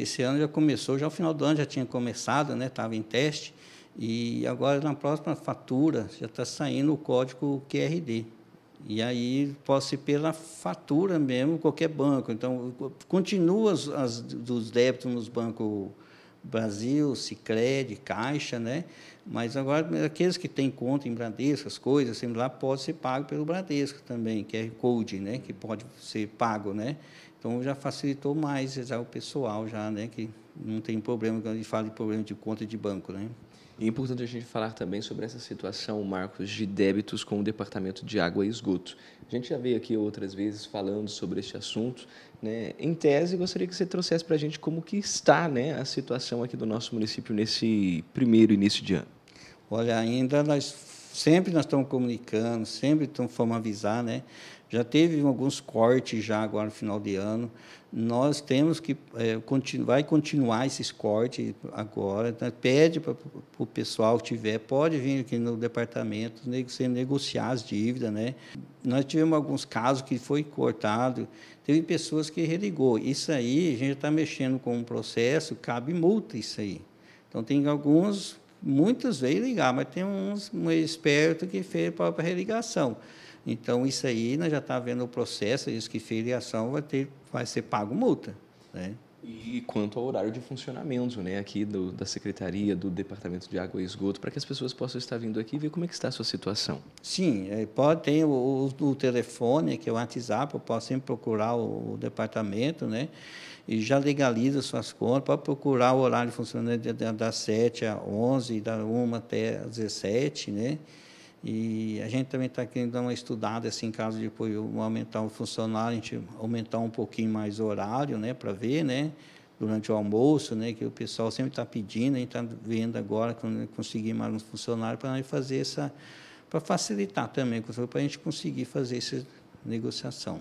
Esse ano já começou, já o final do ano já tinha começado, né? Estava em teste. E agora, na próxima fatura, já está saindo o código QRD. E aí pode ser pela fatura mesmo, qualquer banco. Então, continua as, as dos débitos nos bancos Brasil, Sicredi, Caixa, né? Mas agora aqueles que têm conta em Bradesco, as coisas, assim, lá pode ser pago pelo Bradesco também, que é code, né? Que pode ser pago, né? Então já facilitou mais já o pessoal já, né, que não tem problema quando a gente fala de problema de conta de banco, né? é importante a gente falar também sobre essa situação, Marcos, de débitos com o Departamento de Água e Esgoto. A gente já veio aqui outras vezes falando sobre este assunto. Né? Em tese, gostaria que você trouxesse para a gente como que está né, a situação aqui do nosso município nesse primeiro início de ano. Olha, ainda nós Sempre nós estamos comunicando, sempre estamos, fomos avisar, né? Já teve alguns cortes já agora no final de ano. Nós temos que é, continu, vai continuar esses cortes agora. Né? pede para o pessoal que tiver, pode vir aqui no departamento, você negociar as dívidas, né? Nós tivemos alguns casos que foi cortado, teve pessoas que religou. Isso aí, a gente está mexendo com um processo, cabe multa isso aí. Então tem alguns muitos veio ligar, mas tem uns um esperto que fez a própria religação. Então, isso aí, nós já está vendo o processo, isso que fez ligação vai, ter, vai ser pago multa. Né? e quanto ao horário de funcionamento né, aqui do, da Secretaria, do Departamento de Água e Esgoto, para que as pessoas possam estar vindo aqui e ver como é que está a sua situação. Sim, é, pode ter o, o telefone, que é o WhatsApp, eu posso sempre procurar o, o, departamento, né? E já legaliza suas contas, pode procurar o horário de funcionamento das 7 às 11, da 1 até às 17, né? E a gente também está querendo dar uma estudada, assim, caso depois aumentar o funcionário, a gente aumentar um pouquinho mais o horário, né, para ver, né, durante o almoço, né, que o pessoal sempre está pedindo, a gente está vendo agora, quando conseguir mais um funcionário, para fazer essa, para facilitar também, para a gente conseguir fazer essa negociação.